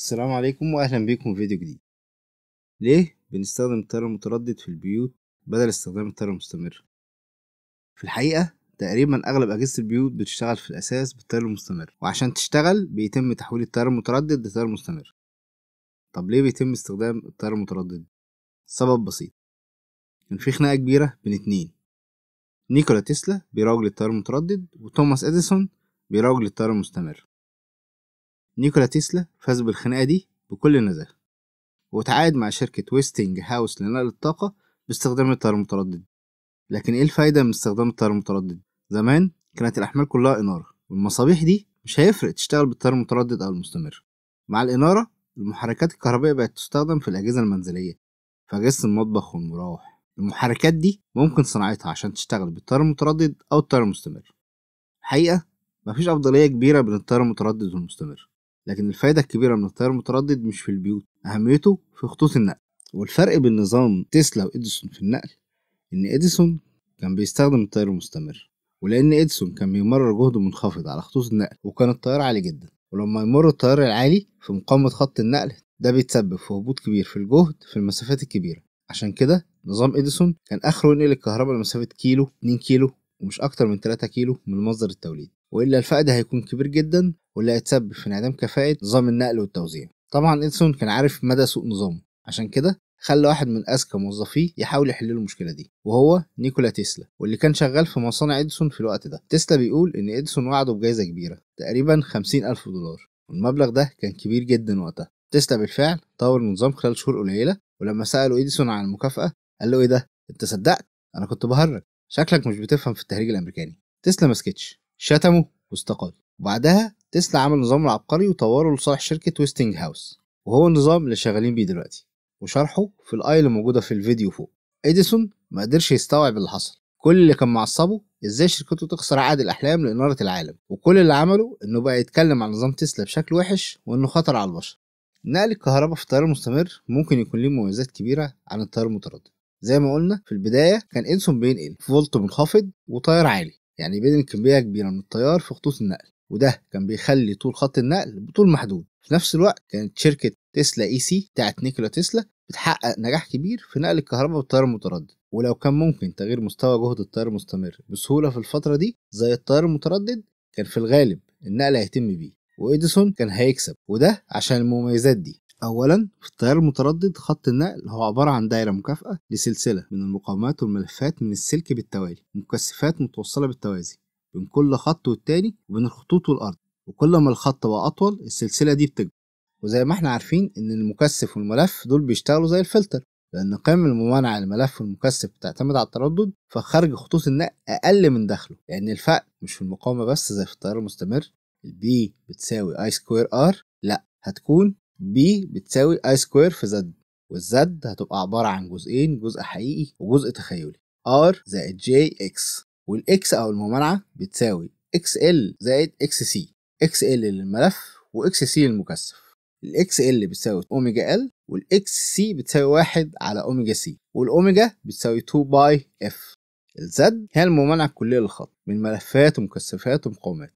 السلام عليكم واهلا بيكم في فيديو جديد ليه بنستخدم التيار المتردد في البيوت بدل استخدام التيار المستمر في الحقيقه تقريبا اغلب اجهزه البيوت بتشتغل في الاساس بالتيار المستمر وعشان تشتغل بيتم تحويل التيار المتردد لتيار مستمر طب ليه بيتم استخدام التيار المتردد سبب بسيط كان في خناقه كبيره بين اتنين نيكولا تسلا بيروج للتيار المتردد وتوماس اديسون بيروج للتيار المستمر نيكولا تيسلا فاز بالخناقة دي بكل نزاهة وتعاقد مع شركة ويستنج هاوس لنقل الطاقة باستخدام التيار المتردد لكن ايه الفايدة من استخدام التيار المتردد؟ زمان كانت الأحمال كلها إنارة والمصابيح دي مش هيفرق تشتغل بالتيار المتردد أو المستمر مع الإنارة المحركات الكهربائية بقت تستخدم في الأجهزة المنزلية في أجهزة المطبخ والمراوح المحركات دي ممكن صناعتها عشان تشتغل بالتيار المتردد أو التيار المستمر الحقيقة مفيش أفضلية كبيرة بين التيار المتردد والمستمر لكن الفايدة الكبيرة من التيار المتردد مش في البيوت أهميته في خطوط النقل والفرق بين نظام تسلا وإديسون في النقل إن إديسون كان بيستخدم التيار المستمر ولأن إديسون كان بيمرر جهد منخفض على خطوط النقل وكان التيار عالي جدا ولما يمر التيار العالي في مقاومة خط النقل ده بيتسبب في هبوط كبير في الجهد في المسافات الكبيرة عشان كده نظام إديسون كان آخره ينقل الكهرباء لمسافة كيلو 2 كيلو ومش أكتر من 3 كيلو من مصدر التوليد وإلا الفائدة هيكون كبير جدا واللي هيتسبب في انعدام كفاءة نظام النقل والتوزيع طبعا إدسون كان عارف مدى سوء نظامه عشان كده خلى واحد من أذكى موظفيه يحاول يحل له المشكلة دي وهو نيكولا تسلا واللي كان شغال في مصانع إدسون في الوقت ده تسلا بيقول إن إدسون وعده بجائزة كبيرة تقريبا 50 ألف دولار والمبلغ ده كان كبير جدا وقتها تسلا بالفعل طور النظام خلال شهور قليلة ولما سأله إديسون عن المكافأة قال له إيه ده؟ أنت صدقت؟ أنا كنت بهرج شكلك مش بتفهم في التهريج الأمريكاني تسلا ما سكتش شتمه واستقال وبعدها تسلا عمل نظام العبقري وطوره لصالح شركة ويستنج هاوس وهو النظام اللي شغالين بيه دلوقتي وشرحه في الآية اللي موجودة في الفيديو فوق إديسون ما قدرش يستوعب اللي حصل كل اللي كان معصبه ازاي شركته تخسر عقد الاحلام لاناره العالم وكل اللي عمله انه بقى يتكلم عن نظام تسلا بشكل وحش وانه خطر على البشر نقل الكهرباء في التيار المستمر ممكن يكون ليه مميزات كبيره عن التيار المتردد زي ما قلنا في البدايه كان انسون بينقل فولت منخفض وتيار عالي يعني بينقل كميه كبيره من التيار في خطوط النقل وده كان بيخلي طول خط النقل بطول محدود في نفس الوقت كانت شركة تسلا اي سي بتاعت نيكولا تسلا بتحقق نجاح كبير في نقل الكهرباء بالتيار المتردد ولو كان ممكن تغيير مستوى جهد التيار المستمر بسهولة في الفترة دي زي التيار المتردد كان في الغالب النقل هيتم بيه وإديسون كان هيكسب وده عشان المميزات دي أولا في التيار المتردد خط النقل هو عبارة عن دائرة مكافئة لسلسلة من المقاومات والملفات من السلك بالتوالي مكثفات متوصلة بالتوازي بين كل خط والتاني وبين الخطوط والأرض وكل ما الخط بقى أطول السلسلة دي بتكبر وزي ما احنا عارفين إن المكثف والملف دول بيشتغلوا زي الفلتر لأن قيم الممانعة للملف والمكثف بتعتمد على التردد فخارج خطوط النقل أقل من داخله لأن يعني الفرق مش في المقاومة بس زي في التيار المستمر البي بتساوي اي سكوير ار لا هتكون بي بتساوي اي سكوير في زد والزد هتبقى عبارة عن جزئين جزء حقيقي وجزء تخيلي ار زائد جي اكس والاكس او الممانعه بتساوي اكس ال زائد اكس سي اكس ال للملف واكس سي للمكثف الاكس ال بتساوي اوميجا ال والاكس سي بتساوي واحد على اوميجا سي والاوميجا بتساوي 2 باي اف الزد هي الممانعه الكليه للخط من ملفات ومكثفات ومقاومات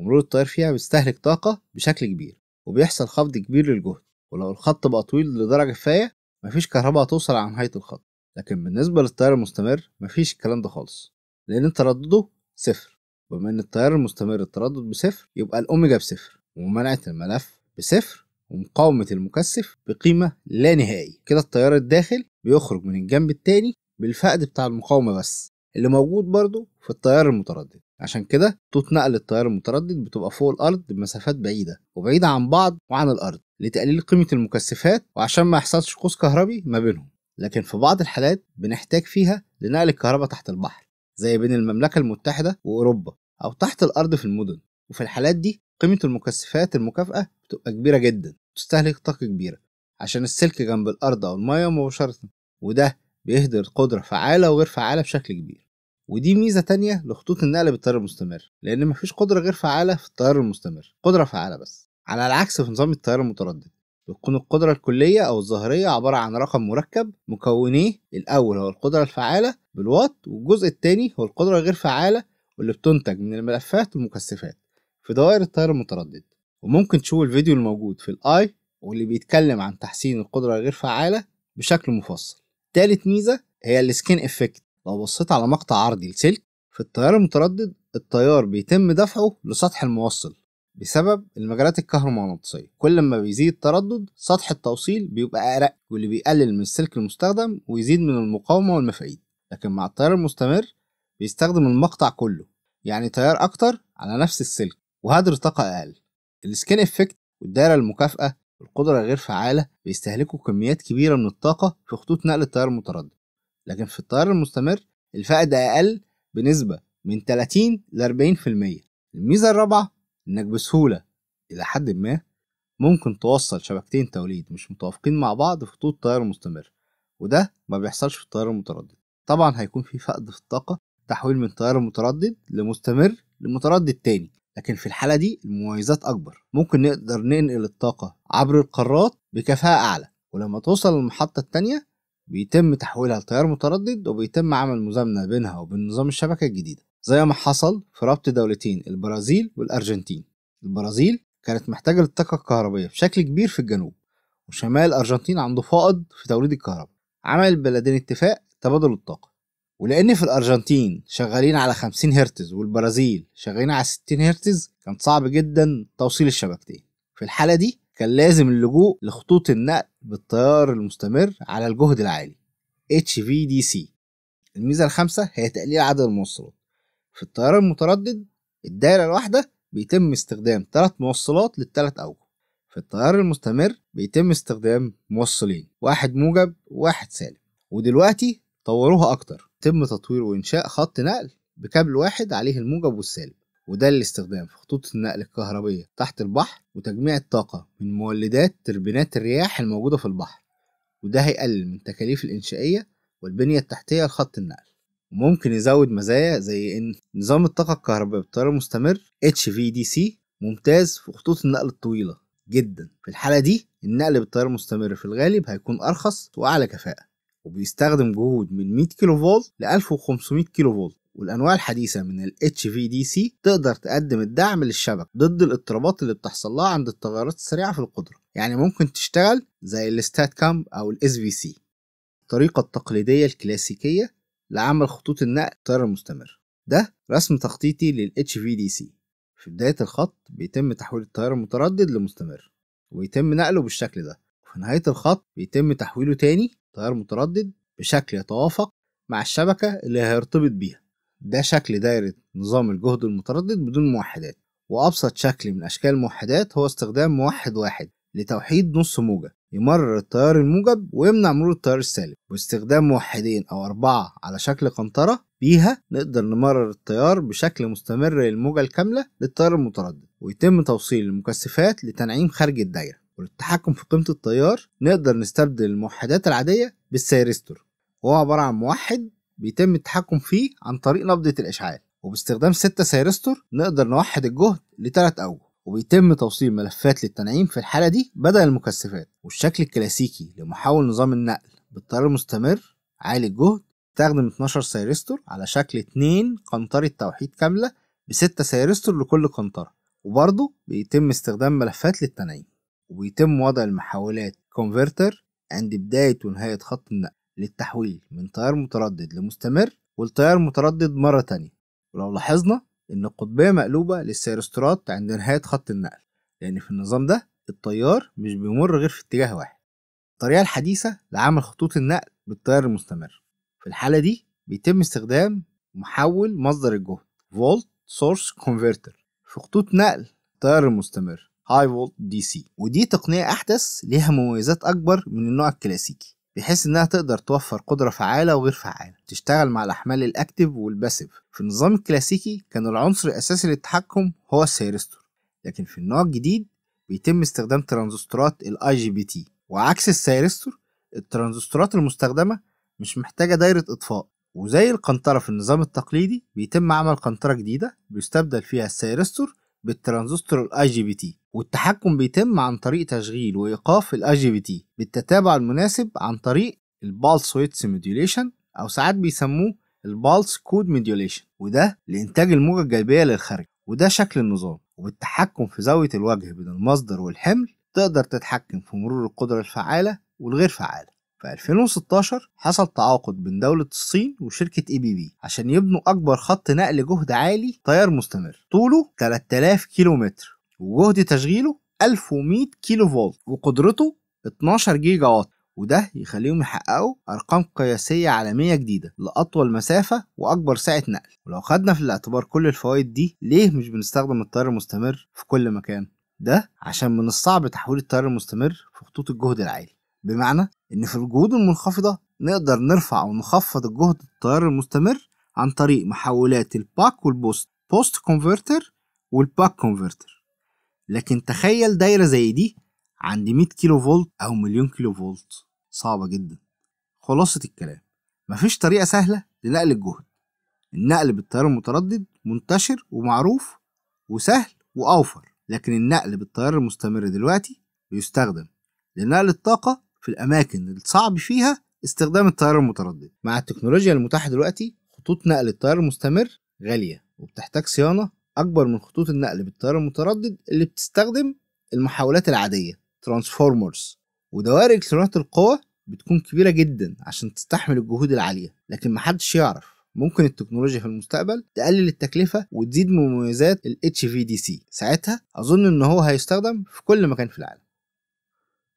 ومرور الطير فيها بيستهلك طاقه بشكل كبير وبيحصل خفض كبير للجهد ولو الخط بقى طويل لدرجه كفايه مفيش كهرباء هتوصل عن نهايه الخط لكن بالنسبه للطيار المستمر مفيش الكلام ده خالص لأن تردده صفر وبما إن التيار المستمر التردد بصفر يبقى الأوميجا بصفر ومنعة الملف بصفر ومقاومة المكثف بقيمة لا نهائية كده التيار الداخل بيخرج من الجنب التاني بالفقد بتاع المقاومة بس اللي موجود برضه في التيار المتردد عشان كده طوط نقل التيار المتردد بتبقى فوق الأرض بمسافات بعيدة وبعيدة عن بعض وعن الأرض لتقليل قيمة المكثفات وعشان ما يحصلش قوس كهربي ما بينهم لكن في بعض الحالات بنحتاج فيها لنقل الكهرباء تحت البحر زي بين المملكة المتحدة وأوروبا أو تحت الأرض في المدن وفي الحالات دي قيمة المكثفات المكافأة بتبقى كبيرة جدا تستهلك طاقة كبيرة عشان السلك جنب الأرض أو المية مباشرة وده بيهدر قدرة فعالة وغير فعالة بشكل كبير ودي ميزة تانية لخطوط النقل بالتيار المستمر لأن مفيش قدرة غير فعالة في التيار المستمر قدرة فعالة بس على العكس في نظام التيار المتردد بتكون القدرة الكلية أو الظاهرية عبارة عن رقم مركب مكونيه الأول هو القدرة الفعالة بالوات والجزء الثاني هو القدرة الغير فعالة واللي بتنتج من الملفات والمكثفات في دوائر التيار المتردد وممكن تشوف الفيديو الموجود في الآي واللي بيتكلم عن تحسين القدرة الغير فعالة بشكل مفصل تالت ميزة هي السكين افكت لو بصيت على مقطع عرضي لسلك في التيار المتردد التيار بيتم دفعه لسطح الموصل بسبب المجالات الكهرومغناطيسية كل ما بيزيد التردد سطح التوصيل بيبقى أرق واللي بيقلل من السلك المستخدم ويزيد من المقاومة والمفاعيل لكن مع التيار المستمر بيستخدم المقطع كله يعني تيار أكتر على نفس السلك وهدر طاقة أقل السكين إفكت والدائرة المكافئة والقدرة غير فعالة بيستهلكوا كميات كبيرة من الطاقة في خطوط نقل التيار المتردد لكن في التيار المستمر الفائدة أقل بنسبة من 30 ل 40% الميزة الرابعة إنك بسهولة إلى حد ما ممكن توصل شبكتين توليد مش متوافقين مع بعض في خطوط تيار مستمر وده ما بيحصلش في التيار المتردد طبعا هيكون في فقد في الطاقة تحويل من تيار متردد لمستمر لمتردد تاني لكن في الحالة دي المميزات أكبر ممكن نقدر ننقل الطاقة عبر القارات بكفاءة أعلى ولما توصل للمحطة التانية بيتم تحويلها لتيار متردد وبيتم عمل مزامنة بينها وبين نظام الشبكة الجديدة زي ما حصل في ربط دولتين البرازيل والأرجنتين البرازيل كانت محتاجة للطاقة الكهربية بشكل كبير في الجنوب وشمال الأرجنتين عنده فائض في توليد الكهرباء عمل البلدين اتفاق تبادل الطاقة ولأن في الأرجنتين شغالين على 50 هرتز والبرازيل شغالين على 60 هرتز كان صعب جدا توصيل الشبكتين في الحالة دي كان لازم اللجوء لخطوط النقل بالطيار المستمر على الجهد العالي HVDC الميزة الخامسة هي تقليل عدد المواصلات في التيار المتردد الدائرة الواحدة بيتم استخدام ثلاث موصلات للثلاث أوجه في التيار المستمر بيتم استخدام موصلين واحد موجب وواحد سالب ودلوقتي طوروها أكتر تم تطوير وإنشاء خط نقل بكابل واحد عليه الموجب والسالب وده للاستخدام في خطوط النقل الكهربية تحت البحر وتجميع الطاقة من مولدات تربينات الرياح الموجودة في البحر وده هيقلل من تكاليف الإنشائية والبنية التحتية لخط النقل وممكن يزود مزايا زي ان نظام الطاقة الكهربائية في مستمر سي ممتاز في خطوط النقل الطويلة جدا في الحالة دي النقل بالتيار المستمر في الغالب هيكون أرخص وأعلى كفاءة وبيستخدم جهود من 100 كيلو فولت ل 1500 كيلو فولت والأنواع الحديثة من ال HVDC تقدر تقدم الدعم للشبكة ضد الاضطرابات اللي بتحصل لها عند التغيرات السريعة في القدرة يعني ممكن تشتغل زي الستات كامب أو في SVC الطريقة التقليدية الكلاسيكية لعمل خطوط النقل التيار المستمر ده رسم تخطيطي لل HVDC في بداية الخط بيتم تحويل الطيار المتردد لمستمر ويتم نقله بالشكل ده وفي نهاية الخط بيتم تحويله تاني طيار متردد بشكل يتوافق مع الشبكة اللي هيرتبط بيها ده شكل دايرة نظام الجهد المتردد بدون موحدات وأبسط شكل من أشكال الموحدات هو استخدام موحد واحد لتوحيد نص موجة يمرر التيار الموجب ويمنع مرور التيار السالب باستخدام موحدين أو أربعة على شكل قنطرة بيها نقدر نمرر التيار بشكل مستمر للموجة الكاملة للتيار المتردد ويتم توصيل المكثفات لتنعيم خارج الدايرة وللتحكم في قيمة التيار نقدر نستبدل الموحدات العادية بالسيرستور وهو عبارة عن موحد بيتم التحكم فيه عن طريق نبضة الإشعاع وباستخدام ستة سيرستور نقدر نوحد الجهد لتلات أوجه وبيتم توصيل ملفات للتنعيم في الحالة دي بدل المكثفات والشكل الكلاسيكي لمحاول نظام النقل بالطيار المستمر عالي الجهد تخدم 12 سيرستور على شكل 2 قنطرة توحيد كاملة ب 6 سيرستور لكل قنطرة وبرضه بيتم استخدام ملفات للتنعيم وبيتم وضع المحولات كونفرتر عند بداية ونهاية خط النقل للتحويل من تيار متردد لمستمر والتيار متردد مرة تانية ولو لاحظنا إن القطبية مقلوبة للسيروسترات عند نهاية خط النقل لأن في النظام ده التيار مش بيمر غير في اتجاه واحد الطريقة الحديثة لعمل خطوط النقل بالتيار المستمر في الحالة دي بيتم استخدام محول مصدر الجهد فولت سورس كونفرتر في خطوط نقل التيار المستمر هاي فولت دي سي ودي تقنية أحدث ليها مميزات أكبر من النوع الكلاسيكي بحيث إنها تقدر توفر قدرة فعالة وغير فعالة تشتغل مع الأحمال الأكتف والباسيف في النظام الكلاسيكي كان العنصر الأساسي للتحكم هو السيرستور لكن في النوع الجديد بيتم استخدام ترانزستورات الاي جي بي تي وعكس السيرستور الترانزستورات المستخدمة مش محتاجة دايرة إطفاء وزي القنطرة في النظام التقليدي بيتم عمل قنطرة جديدة بيستبدل فيها السيرستور بالترانزستور الاي جي بي تي والتحكم بيتم عن طريق تشغيل وايقاف الاي جي بي تي بالتتابع المناسب عن طريق البالس ويتس موديوليشن او ساعات بيسموه البالس كود موديوليشن وده لانتاج الموجه الجلبيه للخارج وده شكل النظام وبالتحكم في زاويه الوجه بين المصدر والحمل تقدر تتحكم في مرور القدره الفعاله والغير فعاله في 2016 حصل تعاقد بين دولة الصين وشركة اي بي بي عشان يبنوا أكبر خط نقل جهد عالي طيار مستمر طوله 3000 كيلومتر وجهد تشغيله 1100 كيلو فولت وقدرته 12 جيجا وات وده يخليهم يحققوا أرقام قياسية عالمية جديدة لأطول مسافة وأكبر ساعة نقل ولو خدنا في الاعتبار كل الفوائد دي ليه مش بنستخدم الطيار المستمر في كل مكان؟ ده عشان من الصعب تحويل الطيار المستمر في خطوط الجهد العالي بمعنى إن في الجهود المنخفضة نقدر نرفع أو نخفض الجهد التيار المستمر عن طريق محولات الباك والبوست بوست كونفرتر والباك كونفرتر لكن تخيل دايرة زي دي عند 100 كيلو فولت أو مليون كيلو فولت صعبة جدا خلاصة الكلام مفيش طريقة سهلة لنقل الجهد النقل بالتيار المتردد منتشر ومعروف وسهل وأوفر لكن النقل بالتيار المستمر دلوقتي بيستخدم لنقل الطاقة في الأماكن الصعب فيها استخدام التيار المتردد مع التكنولوجيا المتاحة دلوقتي خطوط نقل التيار المستمر غالية وبتحتاج صيانة أكبر من خطوط النقل بالتيار المتردد اللي بتستخدم المحاولات العادية ترانسفورمرز ودوائر إلكترونات القوى بتكون كبيرة جدا عشان تستحمل الجهود العالية لكن محدش يعرف ممكن التكنولوجيا في المستقبل تقلل التكلفة وتزيد مميزات ال HVDC ساعتها أظن إن هو هيستخدم في كل مكان في العالم